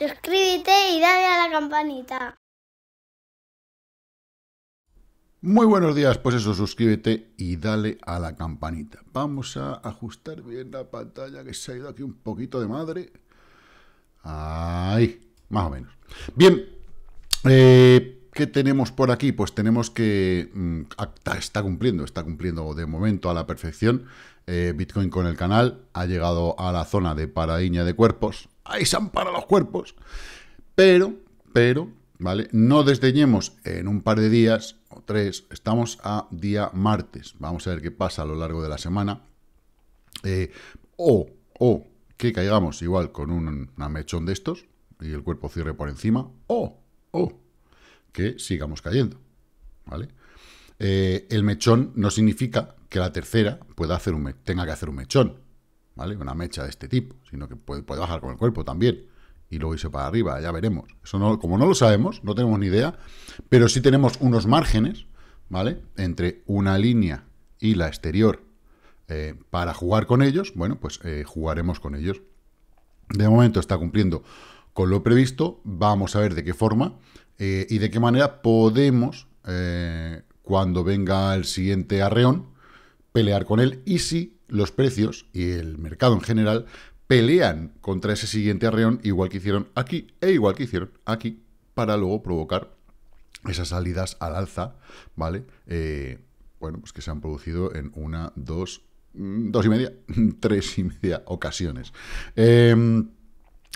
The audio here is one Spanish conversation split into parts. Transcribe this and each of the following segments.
Suscríbete y dale a la campanita. Muy buenos días, pues eso, suscríbete y dale a la campanita. Vamos a ajustar bien la pantalla que se ha ido aquí un poquito de madre. Ahí, más o menos. Bien, eh, ¿qué tenemos por aquí? Pues tenemos que... Mm, ah, está cumpliendo, está cumpliendo de momento a la perfección. Eh, Bitcoin con el canal ha llegado a la zona de paradiña de cuerpos, Ahí se amparan los cuerpos! Pero, pero, ¿vale? No desdeñemos en un par de días o tres, estamos a día martes. Vamos a ver qué pasa a lo largo de la semana. Eh, o, o que caigamos igual con un, una mechón de estos y el cuerpo cierre por encima, o, o que sigamos cayendo, ¿vale? Eh, el mechón no significa que la tercera pueda hacer un, tenga que hacer un mechón. Una mecha de este tipo, sino que puede, bajar con el cuerpo también y luego irse para arriba, ya veremos. Eso como no lo sabemos, no tenemos ni idea, pero sí tenemos unos márgenes, ¿vale? Entre una línea y la exterior eh, para jugar con ellos, bueno, pues eh, jugaremos con ellos. De momento está cumpliendo con lo previsto, vamos a ver de qué forma eh, y de qué manera podemos, cuando venga el siguiente arreón, pelear con él y si los precios y el mercado en general pelean contra ese siguiente arreón, igual que hicieron aquí e igual que hicieron aquí, para luego provocar esas salidas al alza, ¿vale? Eh, bueno, pues que se han producido en una, dos, mm, dos y media, tres y media ocasiones. Em,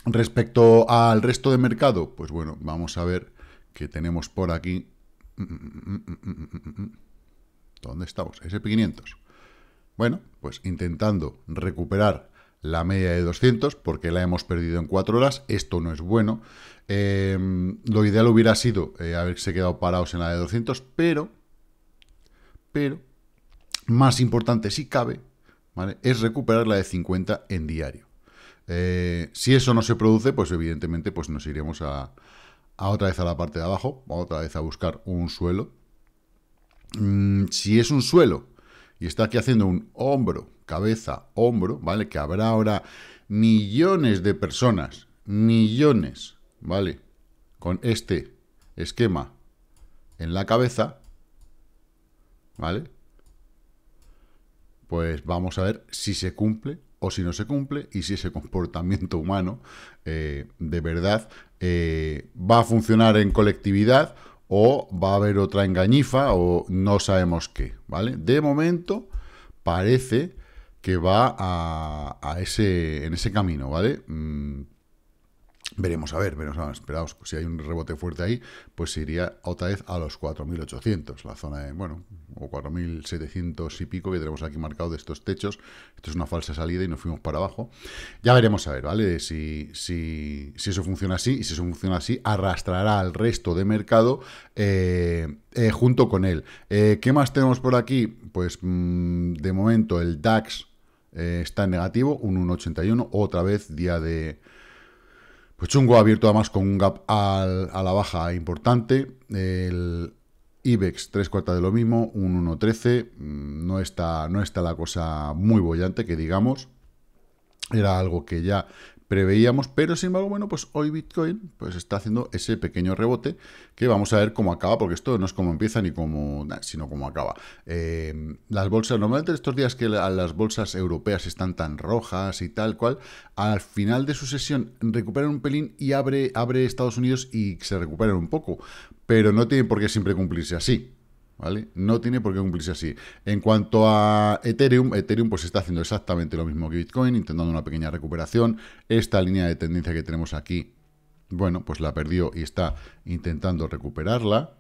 respecto al resto de mercado, pues bueno, vamos a ver que tenemos por aquí... Mm, mm, ¿Dónde estamos? SP500. Bueno, pues intentando recuperar la media de 200 porque la hemos perdido en 4 horas, esto no es bueno. Em, lo ideal hubiera sido eh, haberse quedado parados en la de 200, pero, pero, más importante si cabe, ¿vale? es recuperar la de 50 en diario. Eh, si eso no se produce, pues evidentemente pues nos iremos a, otra vez a la parte de abajo, otra vez a buscar un suelo. Mm, si es un suelo y está aquí haciendo un hombro, cabeza, hombro, ¿vale? Que habrá ahora millones de personas, millones, ¿vale? Con este esquema en la cabeza, ¿vale? Pues vamos a ver si se cumple o si no se cumple y si ese comportamiento humano eh, de verdad eh, va a funcionar en colectividad o va a haber otra engañifa o no sabemos qué, ¿vale? De momento parece que va a, ese, en ese camino, ¿vale? Mm, Veremos a ver, veremos a esperaos, pues si hay un rebote fuerte ahí, pues iría otra vez a los 4.800, la zona de, bueno, o 4.700 y pico que tenemos aquí marcado de estos techos. Esto es una falsa salida y nos fuimos para abajo. Ya veremos a ver, ¿vale? Si, si, eso funciona así, y si eso funciona así, arrastrará al resto de mercado eh, eh, junto con él. Eh, ¿Qué más tenemos por aquí? Pues mm, de momento el DAX está en negativo, un 1,81, otra vez día de pues chungo, ha abierto además con un gap a la baja importante. El IBEX tres cuartas de lo mismo, un 1.13. Mm, no está, no está la cosa muy bollante, que digamos. Era algo que ya preveíamos, pero sin embargo, bueno, pues hoy Bitcoin pues está haciendo ese pequeño rebote que vamos a ver cómo acaba, porque esto no es cómo empieza ni cómo, sino cómo acaba. Em, las bolsas, normalmente estos días que las bolsas europeas están tan rojas y tal cual, al final de su sesión recuperan un pelín y abre, abre Estados Unidos y se recuperan un poco, pero no tienen por qué siempre cumplirse así. No tiene por qué cumplirse así. En cuanto a Ethereum, Ethereum pues está haciendo exactamente lo mismo que Bitcoin, intentando una pequeña recuperación. Esta línea de tendencia que tenemos aquí, bueno, pues la perdió y está intentando recuperarla.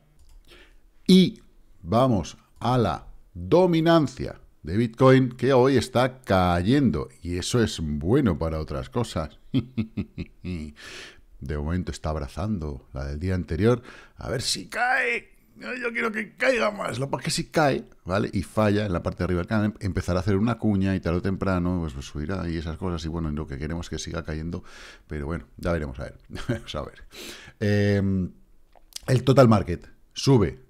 Y vamos a la dominancia de Bitcoin que hoy está cayendo y eso es bueno para otras cosas. De momento está abrazando la del día anterior. A ver si cae yo quiero que caiga más. Lo que si cae, ¿vale? Y falla en la parte de arriba del empezará a hacer una cuña y tarde o temprano pues, pues subirá y esas cosas. Y bueno, lo que queremos es que siga cayendo. Pero bueno, ya veremos, a ver. a ver. Em, el total market sube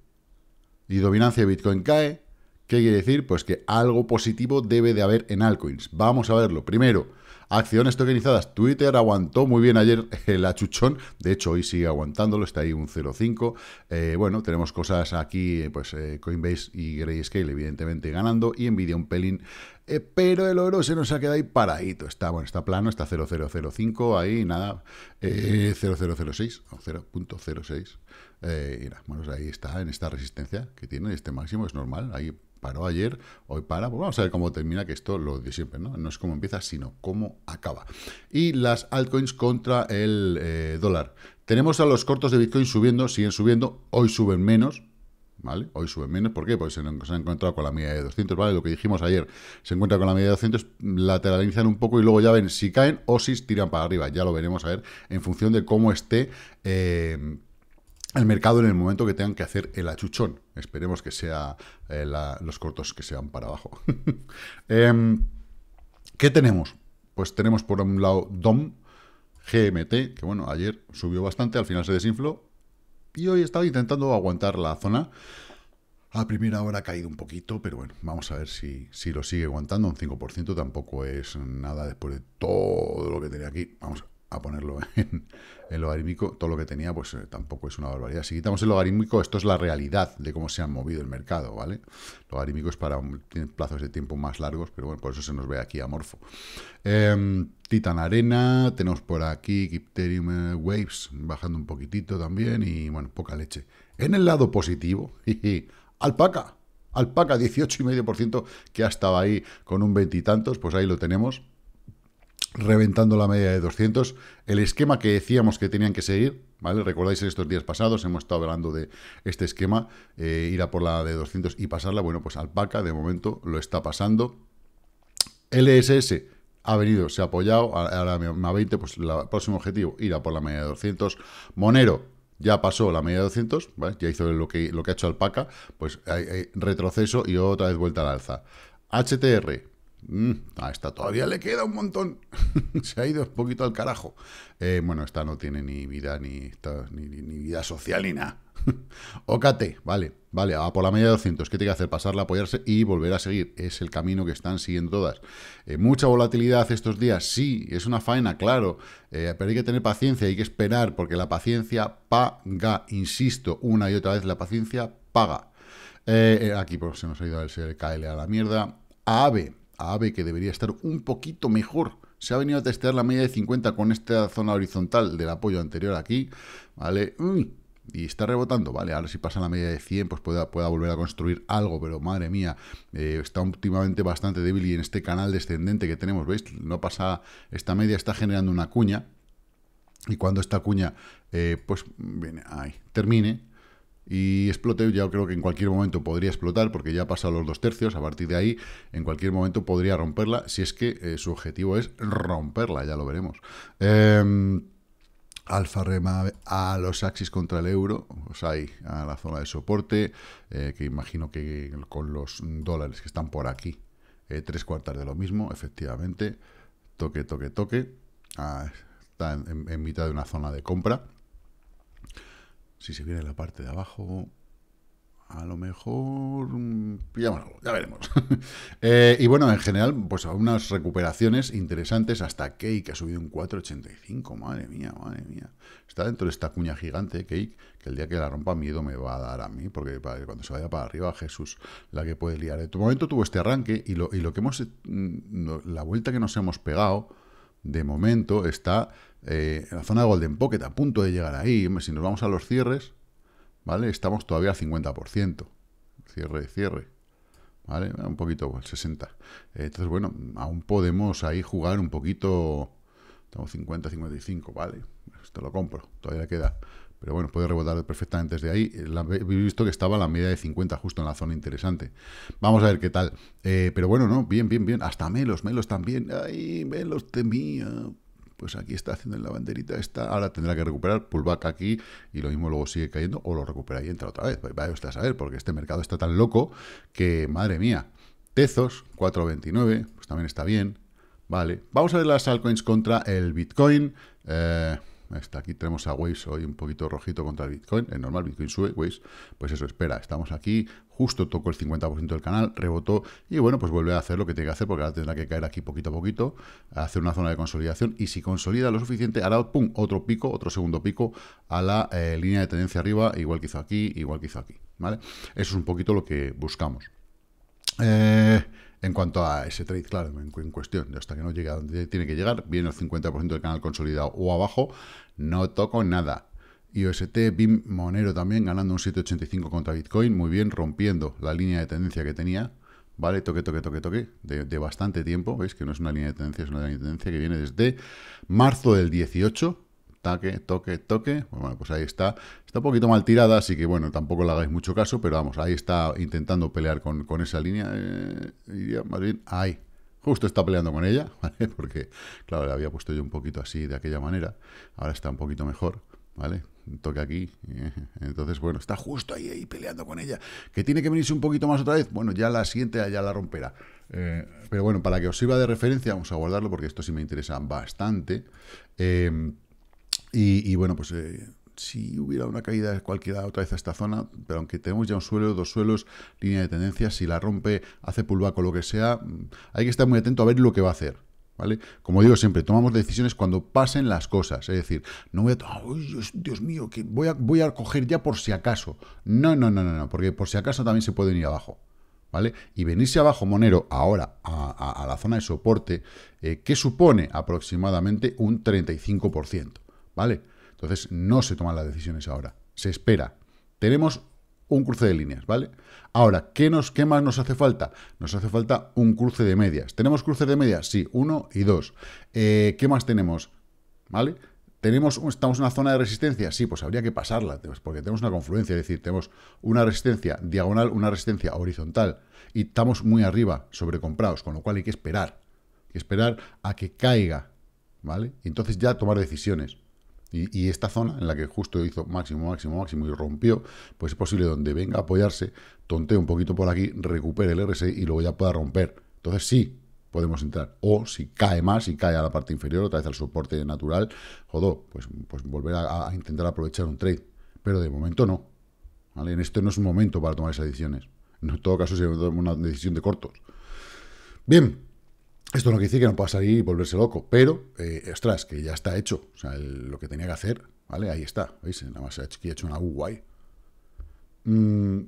y dominancia de Bitcoin cae. ¿Qué quiere decir? Pues que algo positivo debe de haber en altcoins. Vamos a verlo. Primero, Acciones tokenizadas. Twitter aguantó muy bien ayer el achuchón. De hecho, hoy sigue aguantándolo. Está ahí un 0,5. Eh, bueno, tenemos cosas aquí, eh, pues eh, Coinbase y Grayscale, evidentemente, ganando. Y Nvidia un pelín pero el oro se nos ha quedado ahí paradito. Está, bueno, está plano, está 0005, ahí nada, 0006 o 0.06. bueno, pues ahí está, en esta resistencia que tiene, este máximo, es normal, ahí paró ayer, hoy para, pues vamos a ver cómo termina, que esto lo de siempre, ¿no? No es cómo empieza, sino cómo acaba. Y las altcoins contra el eh, dólar. Tenemos a los cortos de Bitcoin subiendo, siguen subiendo, hoy suben menos, ¿vale? Hoy suben menos, ¿por qué? Pues se, han encontrado con la media de 200, ¿vale? Lo que dijimos ayer, se encuentra con la media de 200, lateralizan un poco y luego ya ven si caen o si tiran para arriba, ya lo veremos a ver en función de cómo esté... Eh, ...el mercado en el momento que tengan que hacer el achuchón. Esperemos que sea eh, los cortos que sean para abajo. Em, ¿Qué tenemos? Pues tenemos por un lado DOM, GMT, que bueno, ayer subió bastante, al final se desinfló, y hoy estaba intentando aguantar la zona. A primera hora ha caído un poquito, pero bueno, vamos a ver si, si lo sigue aguantando. Un 5% tampoco es nada después de todo lo que tenía aquí. Vamos a a ponerlo en, logarítmico, todo lo que tenía, pues eh, tampoco es una barbaridad. Si quitamos el logarítmico, esto es la realidad de cómo se ha movido el mercado, ¿vale? Logarítmico es para plazos de tiempo más largos, pero bueno, por eso se nos ve aquí amorfo. Eh, Titan Arena, tenemos por aquí ...Gipterium eh, Waves, bajando un poquitito también, y bueno, poca leche. En el lado positivo, alpaca, alpaca 18,5%, que ha estado ahí con un veintitantos, pues ahí lo tenemos reventando la media de 200. El esquema que decíamos que tenían que seguir, ¿vale? Recordáis estos días pasados, hemos estado hablando de este esquema, eh, ir a por la de 200 y pasarla. Bueno, pues Alpaca de momento lo está pasando. LSS ha venido, se ha apoyado, a pues, la 20, pues el próximo objetivo, ir a por la media de 200. Monero, ya pasó la media de 200, ya hizo lo que, lo que ha hecho Alpaca, pues hay retroceso y otra vez vuelta al alza. HTR, Mm, a esta todavía le queda un montón. se ha ido un poquito al carajo. Eh, bueno, esta no tiene ni vida, ni, ni, vida social, ni nada. Ocate, vale, vale, a por la media de 200. ¿Qué tiene que hacer? Pasarla, apoyarse y volver a seguir. Es el camino que están siguiendo todas. Eh, mucha volatilidad estos días, sí, es una faena, claro, eh, pero hay que tener paciencia, hay que esperar, porque la paciencia paga, insisto, una y otra vez, la paciencia paga. aquí pues, se nos ha ido el KL a la mierda. AVE, a AVE, que debería estar un poquito mejor. Se ha venido a testear la media de 50 con esta zona horizontal del apoyo anterior aquí, ¿vale? Mm, y está rebotando, ¿vale? Ahora si pasa la media de 100, pues pueda, volver a construir algo, pero madre mía, eh, está últimamente bastante débil y en este canal descendente que tenemos, ¿veis? No pasa, esta media está generando una cuña, y cuando esta cuña, eh, pues, viene, ahí, termine, y explote, ya creo que en cualquier momento podría explotar, porque ya ha pasado los dos tercios, a partir de ahí, en cualquier momento podría romperla, si es que eh, su objetivo es romperla, ya lo veremos. Em, Alfa rema a los axis contra el euro, o pues sea, ahí, a la zona de soporte, eh, que imagino que con los dólares que están por aquí, eh, tres cuartas de lo mismo, efectivamente, toque, toque, toque, ah, está en mitad de una zona de compra, si se viene la parte de abajo, a lo mejor mm, ya veremos. Eh, y bueno, en general, pues unas recuperaciones interesantes hasta Cake, que ha subido un 4,85, madre mía, madre mía. Está dentro de esta cuña gigante, Cake, que el día que la rompa miedo me va a dar a mí, porque cuando se vaya para arriba, Jesús, la que puede liar. En tu momento tuvo este arranque y lo, y lo que hemos, mm, la vuelta que nos hemos pegado de momento está eh, en la zona de Golden Pocket, a punto de llegar ahí. Si nos vamos a los cierres, ¿vale? Estamos todavía al 50%. Cierre, cierre. ¿Vale? Un poquito, el pues, 60. Entonces, bueno, aún podemos ahí jugar un poquito... Tengo 50, 55, ¿vale? Esto lo compro, todavía queda. Pero bueno, puede rebotar perfectamente desde ahí. he visto que estaba a la media de 50, justo en la zona interesante. Vamos a ver qué tal. Eh, pero bueno, no, bien, bien, bien. Hasta Melos, Melos también. Ay, Melos temía. Pues aquí está haciendo la banderita esta. Ahora tendrá que recuperar pullback aquí y lo mismo luego sigue cayendo o lo recupera y entra otra vez. Pues vaya usted a saber, porque este mercado está tan loco que, madre mía. Tezos, 4.29, pues también está bien. Vale, vamos a ver las altcoins contra el Bitcoin. Eh, Está aquí, tenemos a Waze hoy un poquito rojito contra el Bitcoin. Es normal, Bitcoin sube, Waze, pues eso, espera. Estamos aquí, justo tocó el 50% del canal, rebotó y bueno, pues vuelve a hacer lo que tiene que hacer porque ahora tendrá que caer aquí poquito a poquito, hacer una zona de consolidación y si consolida lo suficiente hará pum, otro pico, otro segundo pico a la eh, línea de tendencia arriba, igual que hizo aquí, igual que hizo aquí, ¿vale? Eso es un poquito lo que buscamos. Eh, en cuanto a ese trade, claro, en, cuestión, hasta que no llega a donde tiene que llegar, viene el 50% del canal consolidado o abajo, no toco nada. IOST, BIM, Monero también ganando un 7,85 contra Bitcoin, muy bien, rompiendo la línea de tendencia que tenía, ¿vale? Toque, toque, toque, toque, de, de bastante tiempo, veis que no es una línea de tendencia, es una línea de tendencia que viene desde marzo del 18, taque, toque, toque. Bueno, pues ahí está. Está un poquito mal tirada, así que bueno, tampoco le hagáis mucho caso, pero vamos, ahí está intentando pelear con, esa línea. Eh, más bien, ahí. Justo está peleando con ella, ¿vale? Porque, claro, le había puesto yo un poquito así, de aquella manera. Ahora está un poquito mejor, ¿vale? toque aquí. Entonces, bueno, está justo ahí, ahí peleando con ella. ¿Que tiene que venirse un poquito más otra vez? Bueno, ya la siguiente ya la romperá. Eh, pero bueno, para que os sirva de referencia, vamos a guardarlo porque esto sí me interesa bastante. Eh, y, bueno, pues eh, si hubiera una caída cualquiera otra vez a esta zona, pero aunque tenemos ya un suelo, dos suelos, línea de tendencia, si la rompe, hace pulvaco, lo que sea, mm, hay que estar muy atento a ver lo que va a hacer. ¿Vale? Como digo siempre, tomamos decisiones cuando pasen las cosas. Es decir, no voy a... Dios, mío, que voy, a, voy a coger ya por si acaso. No, no, no, no, no, porque por si acaso también se puede ir abajo. ¿Vale? Y venirse abajo Monero ahora a, la zona de soporte, eh, que supone aproximadamente un 35%. ¿vale? Entonces no se toman las decisiones ahora, se espera. Tenemos un cruce de líneas, ¿vale? Ahora, ¿qué, nos, más nos hace falta? Nos hace falta un cruce de medias. ¿Tenemos cruce de medias? Sí, uno y dos. Eh, ¿Qué más tenemos? ¿Vale? ¿Tenemos, ¿Estamos en una zona de resistencia? Sí, pues habría que pasarla, porque tenemos una confluencia, es decir, tenemos una resistencia diagonal, una resistencia horizontal, y estamos muy arriba, sobrecomprados, con lo cual hay que esperar, que esperar a que caiga, ¿vale? Y entonces ya tomar decisiones. Y, esta zona en la que justo hizo máximo, máximo, máximo y rompió, pues es posible donde venga a apoyarse, tontee un poquito por aquí, recupere el RSI y luego ya pueda romper. Entonces sí, podemos entrar. O si cae más, si cae a la parte inferior, otra vez al soporte natural, jodó, pues, pues volver a, intentar aprovechar un trade. Pero de momento no. ¿vale? En este no es un momento para tomar esas decisiones. En todo caso, es una decisión de cortos. Bien, esto no quiere decir que no pueda salir y volverse loco, pero, eh, ostras, que ya está hecho. O sea, lo que tenía que hacer, ¿vale? Ahí está, ¿veis? Nada más se ha hecho una guay. Mm,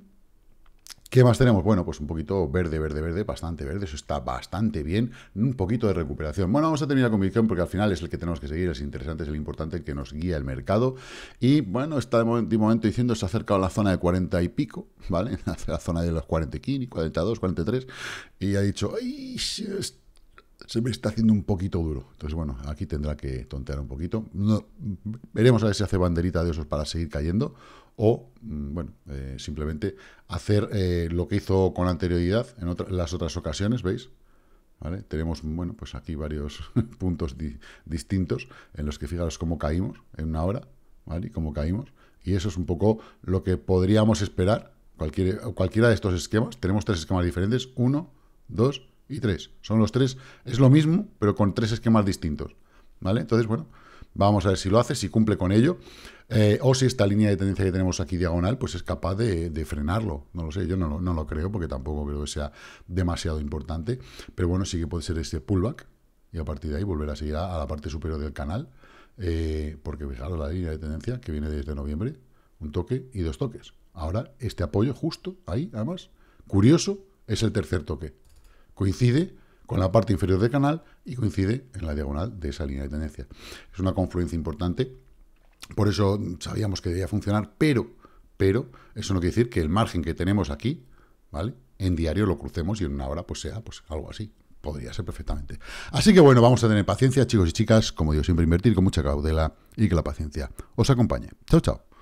¿Qué más tenemos? Bueno, pues un poquito verde, verde, verde, bastante verde, eso está bastante bien. Un poquito de recuperación. Bueno, vamos a terminar con Bitcoin porque al final es el que tenemos que seguir, es interesante, es el importante, el que nos guía el mercado. Y bueno, está de momento, diciendo, se ha acercado a la zona de 40 y pico, ¿vale? A la zona de los 45, 42, 43. Y ha dicho, ¡ay! se me está haciendo un poquito duro. Entonces, bueno, aquí tendrá que tontear un poquito. No, veremos a ver si hace banderita de esos para seguir cayendo o, mm, bueno, eh, simplemente hacer eh, lo que hizo con anterioridad en las otras ocasiones, ¿veis? Tenemos, bueno, pues aquí varios puntos distintos en los que fijaros cómo caímos en una hora, ¿vale? Y cómo caímos. Y eso es un poco lo que podríamos esperar, cualquiera de estos esquemas. Tenemos tres esquemas diferentes, uno, dos y tres, Son los tres, es lo mismo, pero con tres esquemas distintos. ¿Vale? Entonces, bueno, vamos a ver si lo hace, si cumple con ello, eh, o si esta línea de tendencia que tenemos aquí diagonal, pues es capaz de, frenarlo. No lo sé, yo no lo, creo, porque tampoco creo que sea demasiado importante, pero bueno, sí que puede ser este pullback, y a partir de ahí volver a seguir a, la parte superior del canal, eh, porque fijaros la línea de tendencia que viene desde noviembre, un toque y dos toques. Ahora, este apoyo justo ahí, además, curioso, es el tercer toque. Coincide con la parte inferior del canal y coincide en la diagonal de esa línea de tendencia. Es una confluencia importante, por eso sabíamos que debía funcionar, pero, pero eso no quiere decir que el margen que tenemos aquí, ¿vale? En diario lo crucemos y en una hora pues sea pues algo así. Podría ser perfectamente. Así que bueno, vamos a tener paciencia, chicos y chicas, como digo, siempre, invertir con mucha cautela y que la paciencia os acompañe. Chao, chao.